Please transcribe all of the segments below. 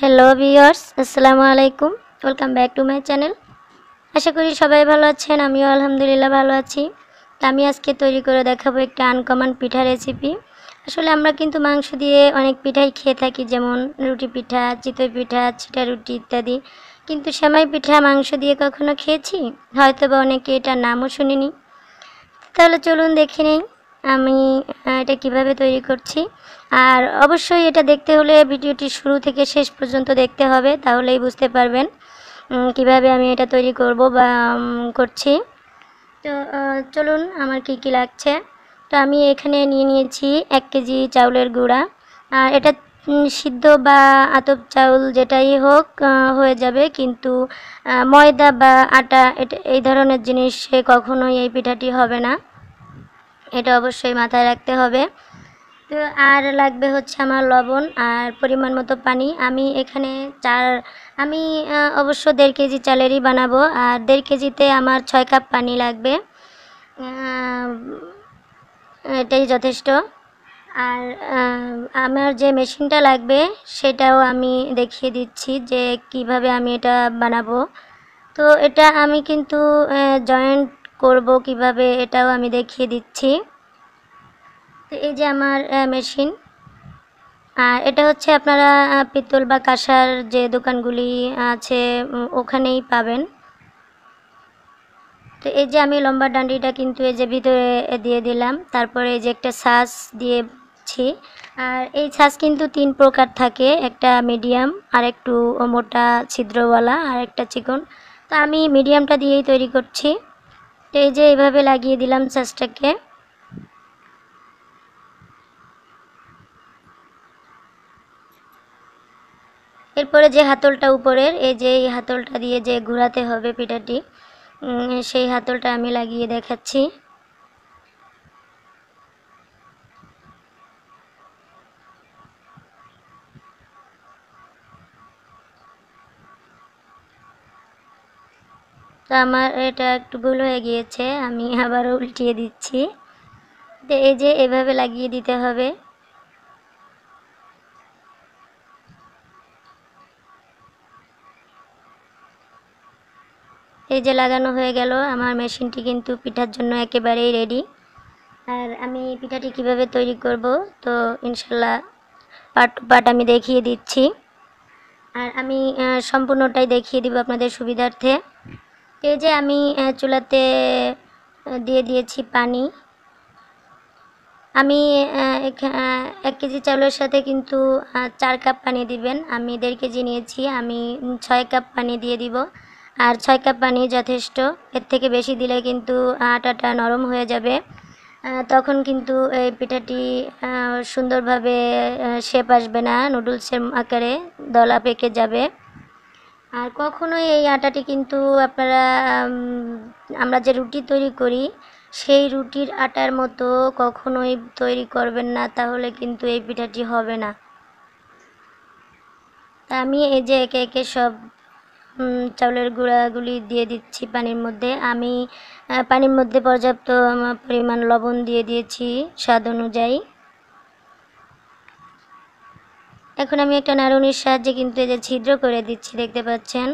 hello viewers আসসালামু আলাইকুম welcome back to my channel আশা করি সবাই ভালো আছেন আমিও আলহামদুলিল্লাহ ভালো আছি আমি আজকে তৈরি করে দেখাবো একটা আনকমন পিঠা রেসিপি আসলে আমরা কিন্তু মাংস দিয়ে অনেক পিঠাই খেয়ে থাকি যেমন রুটি পিঠা চিতই পিঠা ছিটা রুটি ইত্যাদি কিন্তু সেমাই পিঠা মাংস দিয়ে কখনো খেয়েছি হয়তো বা অনেকে এটা নামও শুনিনি তাহলে চলুন দেখে নিই আমি এটা কিভাবে তৈরি করছি আর অবশ্যই এটা দেখতে হলে ভিডিওটি শুরু থেকে শেষ পর্যন্ত দেখতে হবে তাহলেই বুঝতে পারবেন কিভাবে আমি এটা তৈরি করব বা করছি তো চলুন আমার কি কি লাগছে তো আমি এখানে নিয়ে নিয়েছি এক কেজি চাউলের গুঁড়া আর এটা সিদ্ধ বা আতপ চাউল যেটাই হোক হয়ে যাবে কিন্তু ময়দা বা আটা এটা এই ধরনের জিনিস কখনোই এই পিঠাটি হবে না এটা অবশ্যই মাথায় রাখতে হবে তো আর লাগবে হচ্ছে আমার লবণ আর পরিমাণ মতো পানি আমি এখানে চার আমি অবশ্য দেড় কেজি চালেরই বানাবো আর দেড় কেজিতে আমার ছয় কাপ পানি লাগবে এটাই যথেষ্ট আর আমার যে মেশিনটা লাগবে সেটাও আমি দেখিয়ে দিচ্ছি যে কিভাবে আমি এটা বানাবো তো এটা আমি কিন্তু জয়েন্ট করব কিভাবে এটাও আমি দেখিয়ে দিচ্ছি তো এই যে আমার মেশিন আর এটা হচ্ছে আপনারা পিতল বা কাঁসার যে দোকানগুলি আছে ওখানেই পাবেন তো এই যে আমি লম্বা ডান্ডিটা কিন্তু এই যে ভিতরে দিয়ে দিলাম তারপরে এই যে একটা শ্বাস দিয়েছি আর এই শ্বাস কিন্তু তিন প্রকার থাকে একটা মিডিয়াম আর একটু মোটা ছিদ্রওয়ালা আর একটা চিকন তো আমি মিডিয়ামটা দিয়েই তৈরি করছি এই যে এইভাবে লাগিয়ে দিলাম চাষটাকে এরপরে যে হাতলটা উপরের এই যে এই হাতলটা দিয়ে যে ঘোরাতে হবে পিঠাটি সেই হাতলটা আমি লাগিয়ে দেখাচ্ছি তো আমার এটা একটু ভুল হয়ে গিয়েছে আমি আবারও উল্টিয়ে দিচ্ছি তো এই যে এভাবে লাগিয়ে দিতে হবে এই যে লাগানো হয়ে গেল আমার মেশিনটি কিন্তু পিঠার জন্য একেবারেই রেডি আর আমি পিঠাটি কিভাবে তৈরি করব তো ইনশাল্লাহ পার্ট টু পার্ট আমি দেখিয়ে দিচ্ছি আর আমি সম্পূর্ণটাই দেখিয়ে দিব আপনাদের সুবিধার্থে এই যে আমি চুলাতে দিয়ে দিয়েছি পানি আমি এক কেজি চাউলের সাথে কিন্তু চার কাপ পানি দিবেন আমি দেড় কেজি নিয়েছি আমি ছয় কাপ পানি দিয়ে দিব আর ছয় কাপ পানি যথেষ্ট এর থেকে বেশি দিলে কিন্তু আটাটা নরম হয়ে যাবে তখন কিন্তু এই পিঠাটি সুন্দরভাবে শেপ আসবে না নুডলসের আকারে দলা পেকে যাবে আর কখনোই এই আটাটি কিন্তু আপনারা আমরা যে রুটি তৈরি করি সেই রুটির আটার মতো কখনোই তৈরি করবেন না তাহলে কিন্তু এই পিঠাটি হবে না তা আমি এই যে একে একে সব চাউলের গুঁড়াগুলি দিয়ে দিচ্ছি পানির মধ্যে আমি পানির মধ্যে পর্যাপ্ত পরিমাণ লবণ দিয়ে দিয়েছি স্বাদ অনুযায়ী এখন আমি একটা নারুনির সাহায্যে কিন্তু এই যে ছিদ্র করে দিচ্ছি দেখতে পাচ্ছেন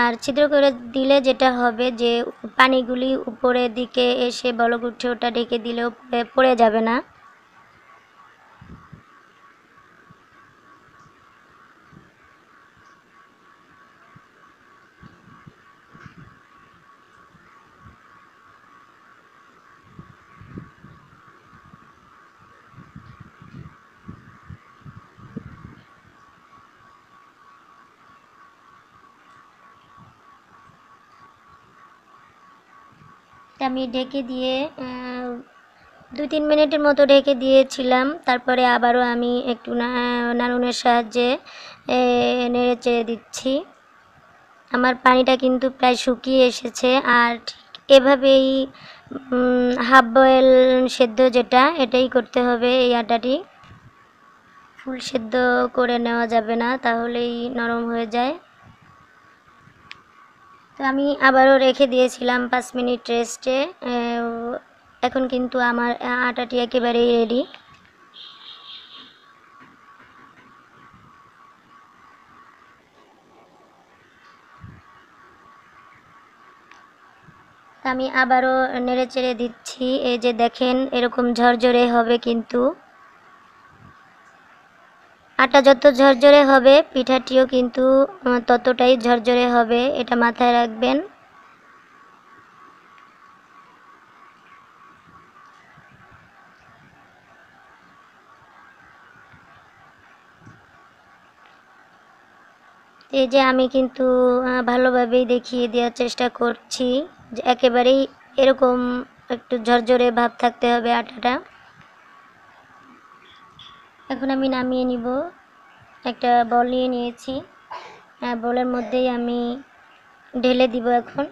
আর ছিদ্র করে দিলে যেটা হবে যে পানিগুলি উপরের দিকে এসে বলক উঠে ওটা ঢেকে দিলেও পড়ে যাবে না আমি ঢেকে দিয়ে দুই তিন মিনিটের মতো ঢেকে দিয়েছিলাম তারপরে আবারও আমি একটু নানুনের সাহায্যে নেড়ে চেড়ে দিচ্ছি আমার পানিটা কিন্তু প্রায় শুকিয়ে এসেছে আর এভাবেই হাফ বয়েল সেদ্ধ যেটা এটাই করতে হবে এই আটাটি ফুল সেদ্ধ করে নেওয়া যাবে না তাহলেই নরম হয়ে যায় তো আমি আবারও রেখে দিয়েছিলাম পাঁচ মিনিট রেস্টে এখন কিন্তু আমার আটাটি একেবারেই রেডি আমি আবারও নেড়ে চেড়ে দিচ্ছি এই যে দেখেন এরকম ঝরঝরে হবে কিন্তু আটা যত ঝরঝরে হবে পিঠাটিও কিন্তু ততটাই ঝরঝরে হবে এটা মাথায় রাখবেন এই যে আমি কিন্তু ভালোভাবেই দেখিয়ে দেওয়ার চেষ্টা করছি যে একেবারেই এরকম একটু ঝরঝরে ভাব থাকতে হবে আটাটা এখন আমি নামিয়ে নিব একটা বল নিয়ে নিয়েছি বলের মধ্যেই আমি ঢেলে দিব এখন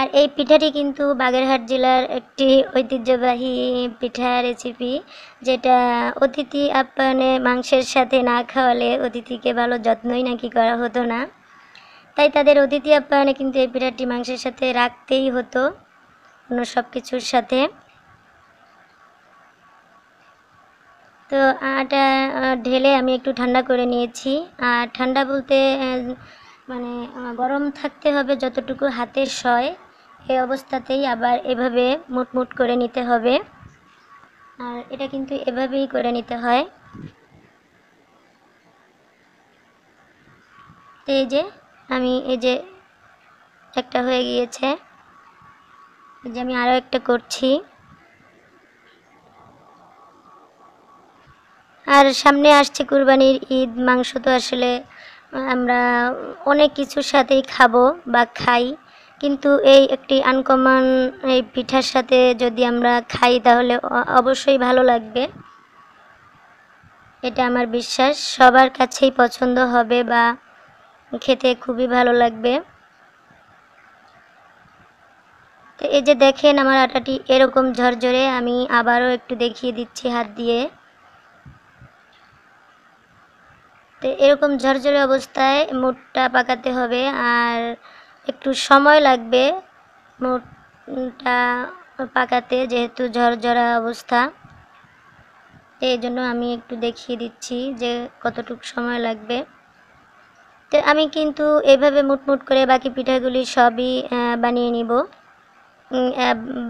আর এই পিঠাটি কিন্তু বাগেরহাট জেলার একটি ঐতিহ্যবাহী পিঠা রেসিপি যেটা অতিথি আপ্যায়নে মাংসের সাথে না খাওয়ালে অতিথিকে ভালো যত্নই নাকি করা হতো না তাই তাদের অতিথি আপ্যায়নে কিন্তু এই বিরাটটি মাংসের সাথে রাখতেই হতো অন্য সব কিছুর সাথে তো আটা ঢেলে আমি একটু ঠান্ডা করে নিয়েছি আর ঠান্ডা বলতে মানে গরম থাকতে হবে যতটুকু হাতে সয় এই অবস্থাতেই আবার এভাবে মুটমুট করে নিতে হবে আর এটা কিন্তু এভাবেই করে নিতে হয় এই যে আমি এই যে একটা হয়ে গিয়েছে এই যে আমি আরও একটা করছি আর সামনে আসছে কুরবানির ঈদ মাংস তো আসলে আমরা অনেক কিছুর সাথেই খাবো বা খাই কিন্তু এই একটি আনকমন এই পিঠার সাথে যদি আমরা খাই তাহলে অবশ্যই ভালো লাগবে এটা আমার বিশ্বাস সবার কাছেই পছন্দ হবে বা খেতে খুবই ভালো লাগবে তো এই যে দেখেন আমার আটাটি এরকম ঝরঝরে আমি আবারও একটু দেখিয়ে দিচ্ছি হাত দিয়ে তো এরকম ঝরঝরে অবস্থায় মুটটা পাকাতে হবে আর একটু সময় লাগবে মুটটা পাকাতে যেহেতু ঝরঝরা অবস্থা এই জন্য আমি একটু দেখিয়ে দিচ্ছি যে কতটুক সময় লাগবে তো আমি কিন্তু এভাবে মুটমুট করে বাকি পিঠাগুলি সবই বানিয়ে নিব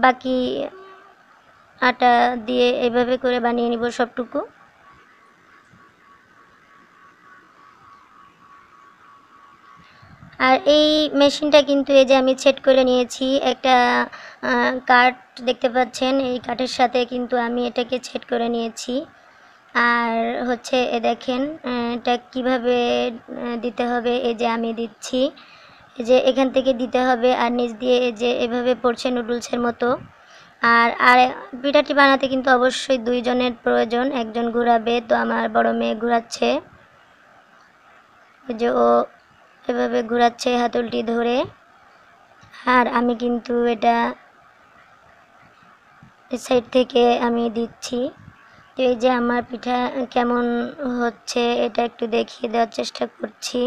বাকি আটা দিয়ে এভাবে করে বানিয়ে নিব সবটুকু আর এই মেশিনটা কিন্তু এই যে আমি সেট করে নিয়েছি একটা কাঠ দেখতে পাচ্ছেন এই কাঠের সাথে কিন্তু আমি এটাকে সেট করে নিয়েছি আর হচ্ছে এ দেখেন এটা কিভাবে দিতে হবে এই যে আমি দিচ্ছি যে এখান থেকে দিতে হবে আর নিচ দিয়ে যে এভাবে পড়ছে নুডলসের মতো আর আর পিঠাটি বানাতে কিন্তু অবশ্যই দুইজনের প্রয়োজন একজন ঘুরাবে তো আমার বড় মেয়ে ঘুরাচ্ছে যে ও এভাবে ঘুরাচ্ছে হাতলটি ধরে আর আমি কিন্তু এটা সাইড থেকে আমি দিচ্ছি তো এই যে আমার পিঠা কেমন হচ্ছে এটা একটু দেখিয়ে দেওয়ার চেষ্টা করছি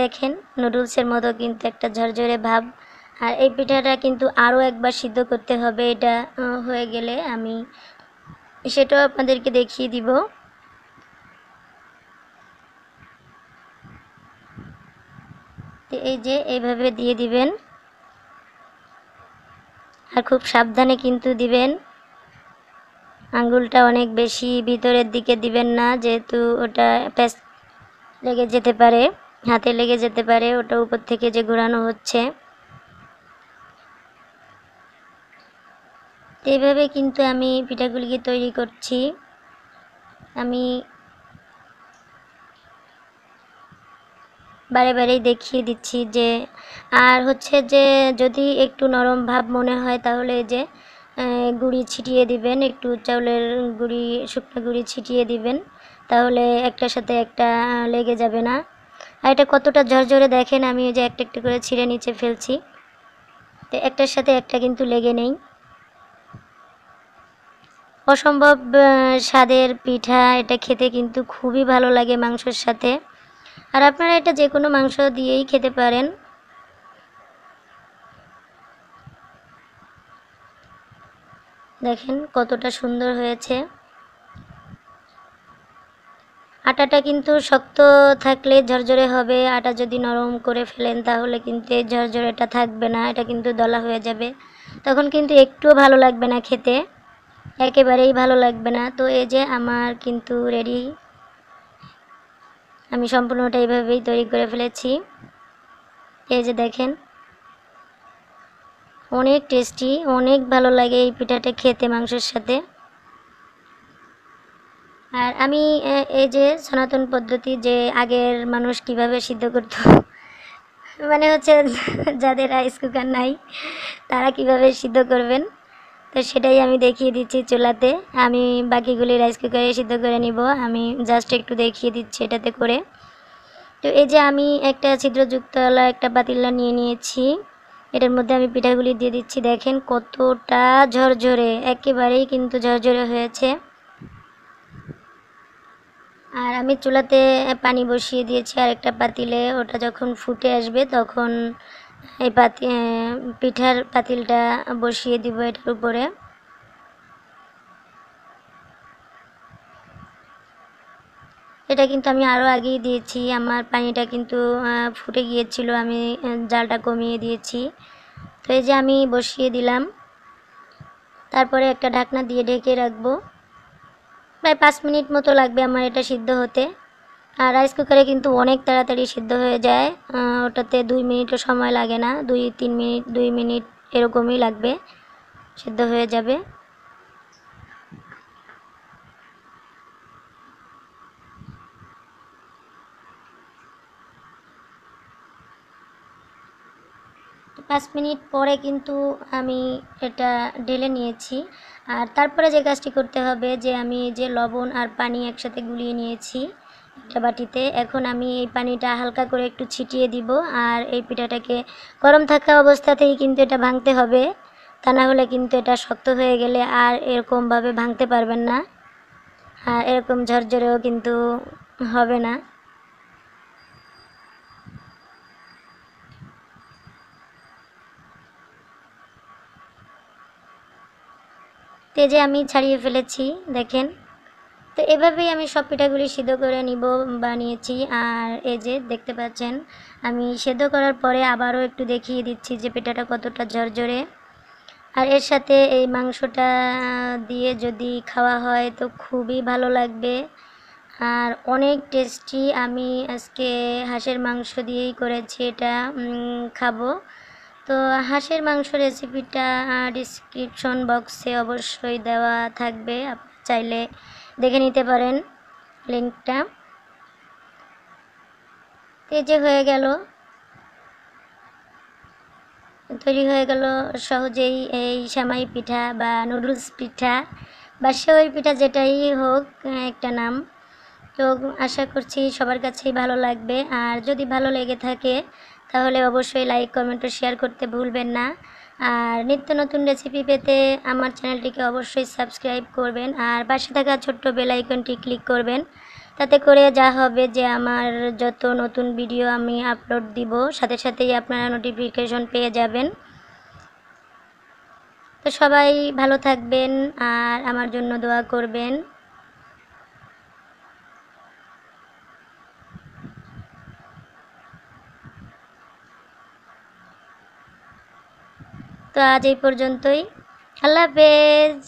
দেখেন নুডলসের মতো কিন্তু একটা ঝরঝরে ভাব আর এই পিঠাটা কিন্তু আরও একবার সিদ্ধ করতে হবে এটা হয়ে গেলে আমি সেটাও আপনাদেরকে দেখিয়ে দিব এই যে এইভাবে দিয়ে দিবেন আর খুব সাবধানে কিন্তু দিবেন আঙ্গুলটা অনেক বেশি ভিতরের দিকে দিবেন না যেহেতু ওটা প্যাস লেগে যেতে পারে হাতে লেগে যেতে পারে ওটা উপর থেকে যে ঘোরানো হচ্ছে এইভাবে এভাবে কিন্তু আমি পিঠাগুলিকে তৈরি করছি আমি বারে বারেই দেখিয়ে দিচ্ছি যে আর হচ্ছে যে যদি একটু নরম ভাব মনে হয় তাহলে যে গুড়ি ছিটিয়ে দিবেন একটু চাউলের গুড়ি শুকনো গুড়ি ছিটিয়ে দিবেন তাহলে একটার সাথে একটা লেগে যাবে না আর এটা কতটা ঝরঝরে দেখেন আমি যে একটা একটা করে ছিঁড়ে নিচে ফেলছি তো একটার সাথে একটা কিন্তু লেগে নেই অসম্ভব স্বাদের পিঠা এটা খেতে কিন্তু খুবই ভালো লাগে মাংসের সাথে আর আপনারা এটা যে কোনো মাংস দিয়েই খেতে পারেন দেখেন কতটা সুন্দর হয়েছে আটাটা কিন্তু শক্ত থাকলে ঝরঝরে হবে আটা যদি নরম করে ফেলেন তাহলে কিন্তু ঝরঝরেটা থাকবে না এটা কিন্তু দলা হয়ে যাবে তখন কিন্তু একটুও ভালো লাগবে না খেতে একেবারেই ভালো লাগবে না তো এই যে আমার কিন্তু রেডি আমি সম্পূর্ণটা এইভাবেই তৈরি করে ফেলেছি এই যে দেখেন অনেক টেস্টি অনেক ভালো লাগে এই পিঠাটা খেতে মাংসের সাথে আর আমি এই যে সনাতন পদ্ধতি যে আগের মানুষ কিভাবে সিদ্ধ করত মানে হচ্ছে যাদের রাইস কুকার নাই তারা কিভাবে সিদ্ধ করবেন তো সেটাই আমি দেখিয়ে দিচ্ছি চুলাতে আমি বাকিগুলি রাইস কুকারে সিদ্ধ করে নিব আমি জাস্ট একটু দেখিয়ে দিচ্ছি এটাতে করে তো এই যে আমি একটা ছিদ্রযুক্তওয়ালা একটা পাতিলা নিয়ে নিয়েছি এটার মধ্যে আমি পিঠাগুলি দিয়ে দিচ্ছি দেখেন কতটা ঝরঝরে একেবারেই কিন্তু ঝরঝরে হয়েছে আর আমি চুলাতে পানি বসিয়ে দিয়েছি আর একটা পাতিলে ওটা যখন ফুটে আসবে তখন এই পাতি পিঠার পাতিলটা বসিয়ে দিব এটার উপরে এটা কিন্তু আমি আরও আগেই দিয়েছি আমার পানিটা কিন্তু ফুটে গিয়েছিল আমি জালটা কমিয়ে দিয়েছি তো এই যে আমি বসিয়ে দিলাম তারপরে একটা ঢাকনা দিয়ে ঢেকে রাখবো প্রায় পাঁচ মিনিট মতো লাগবে আমার এটা সিদ্ধ হতে আর রাইস কুকারে কিন্তু অনেক তাড়াতাড়ি সিদ্ধ হয়ে যায় ওটাতে দুই মিনিটও সময় লাগে না দুই তিন মিনিট দুই মিনিট এরকমই লাগবে সিদ্ধ হয়ে যাবে পাঁচ মিনিট পরে কিন্তু আমি এটা ঢেলে নিয়েছি আর তারপরে যে কাজটি করতে হবে যে আমি যে লবণ আর পানি একসাথে গুলিয়ে নিয়েছি বাটিতে এখন আমি এই পানিটা হালকা করে একটু ছিটিয়ে দিব আর এই পিঠাটাকে গরম থাকা অবস্থাতেই কিন্তু এটা ভাঙতে হবে তা না হলে কিন্তু এটা শক্ত হয়ে গেলে আর এরকমভাবে ভাঙতে পারবেন না আর এরকম ঝরঝরেও কিন্তু হবে না তেজে আমি ছাড়িয়ে ফেলেছি দেখেন তো এভাবেই আমি সব পিঠাগুলি সিদ্ধ করে নিব বানিয়েছি আর এই যে দেখতে পাচ্ছেন আমি সেদ্ধ করার পরে আবারও একটু দেখিয়ে দিচ্ছি যে পিঠাটা কতটা ঝরঝরে আর এর সাথে এই মাংসটা দিয়ে যদি খাওয়া হয় তো খুবই ভালো লাগবে আর অনেক টেস্টি আমি আজকে হাঁসের মাংস দিয়েই করেছি এটা খাবো তো হাঁসের মাংস রেসিপিটা ডিসক্রিপশন বক্সে অবশ্যই দেওয়া থাকবে চাইলে দেখে নিতে পারেন লিঙ্কটা তেজে হয়ে গেল তৈরি হয়ে গেল সহজেই এই শ্যামাই পিঠা বা নুডলস পিঠা বা সেওই পিঠা যেটাই হোক একটা নাম তো আশা করছি সবার কাছেই ভালো লাগবে আর যদি ভালো লেগে থাকে তাহলে অবশ্যই লাইক কমেন্ট ও শেয়ার করতে ভুলবেন না আর নিত্য নতুন রেসিপি পেতে আমার চ্যানেলটিকে অবশ্যই সাবস্ক্রাইব করবেন আর পাশে থাকা ছোট্ট বেলাইকনটি ক্লিক করবেন তাতে করে যা হবে যে আমার যত নতুন ভিডিও আমি আপলোড দিব সাথে সাথেই আপনারা নোটিফিকেশন পেয়ে যাবেন তো সবাই ভালো থাকবেন আর আমার জন্য দোয়া করবেন তো আজ এই পর্যন্তই আল্লাহ হাফেজ